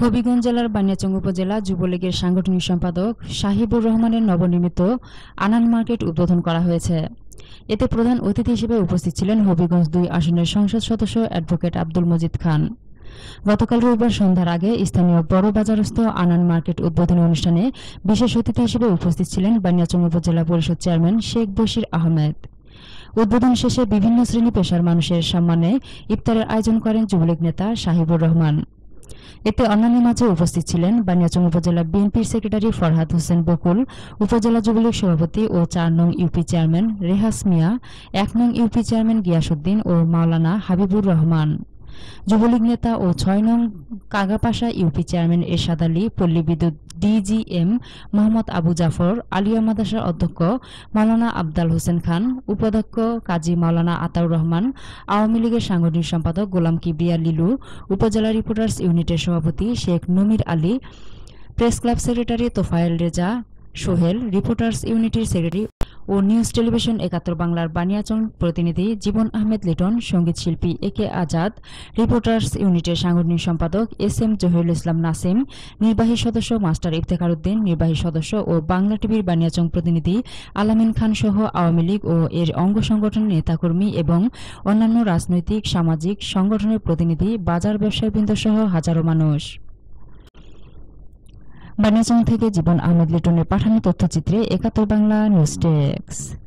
হবিগঞ্জ জেলার বানিয়াচং উপজেলা যুবলীগের সাংগঠনিক সম্পাদক সাহিবুর রহমানের নবনির্মিত আনান মার্কেট উদ্বোধন করা হয়েছে এতে প্রধান অতিথি হিসেবে উপস্থিত ছিলেন হবিগঞ্জ দুই আসনের সংসদ সদস্য অ্যাডভোকেট আব্দুল মজিদ খান গতকাল রবিবার সন্ধ্যার আগে স্থানীয় বড় বাজারস্থ আনান মার্কেট উদ্বোধনী অনুষ্ঠানে বিশেষ অতিথি হিসেবে উপস্থিত ছিলেন বানিয়াচং উপজেলা পরিষদ চেয়ারম্যান শেখ বশির আহমেদ উদ্বোধন শেষে বিভিন্ন শ্রেণী পেশার মানুষের সম্মানে ইফতারের আয়োজন করেন যুবলীগ নেতা সাহিবুর রহমান এতে অন্যান্য মাঝে উপস্থিত ছিলেন বানিয়াচং উপজেলা বিএনপির সেক্রেটারি ফরহাদ হোসেন বকুল উপজেলা যুবলীগ সভাপতি ও চার নং ইউপি চেয়ারম্যান রেহাস মিয়া এক নং ইউপি চেয়ারম্যান গিয়াসুদ্দিন ও মাওলানা হাবিবুর রহমান যুবলীগ নেতা ও ছয় নং কাগাপাশা ইউপি চেয়ারম্যান এরশাদ আলী পল্লী বিদ্যুৎ ডিজিএম মোহাম্মদ আবু জাফর আলিয়া মাদাসার অধ্যক্ষ মাওলানা আবদাল হোসেন খান উপাধ্যক্ষ কাজী মাওলানা আতাউর রহমান আওয়ামী লীগের সাংগঠনিক সম্পাদক গোলাম কিবিয়া লিলু উপজেলা রিপোর্টার্স ইউনিটের সভাপতি Sheikh Namir Ali press club secretary Tofayel Reza Sohel reporters ইউনিটির সেক্রেটারি ও নিউজ টেলিভিশন একাত্তর বাংলার বানিয়াচং প্রতিনিধি জীবন আহমেদ লিটন সঙ্গীত শিল্পী এ কে আজাদ রিপোর্টার্স ইউনিটের সাংগঠনিক সম্পাদক এস এম জহিরুল ইসলাম নাসিম নির্বাহী সদস্য মাস্টার ইফতেখার উদ্দিন নির্বাহী সদস্য ও বাংলা টিভির বানিয়াচং প্রতিনিধি আলামিন খান সহ আওয়ামী লীগ ও এর অঙ্গ সংগঠনের নেতাকর্মী এবং অন্যান্য রাজনৈতিক সামাজিক সংগঠনের প্রতিনিধি বাজার ব্যবসায়বৃন্দ সহ হাজারো মানুষ বানিয়াচং থেকে জীবন আহমেদ লিটনের পাঠানো তথ্যচিত্রে একাত্তর বাংলা নিউজ ডেস্ক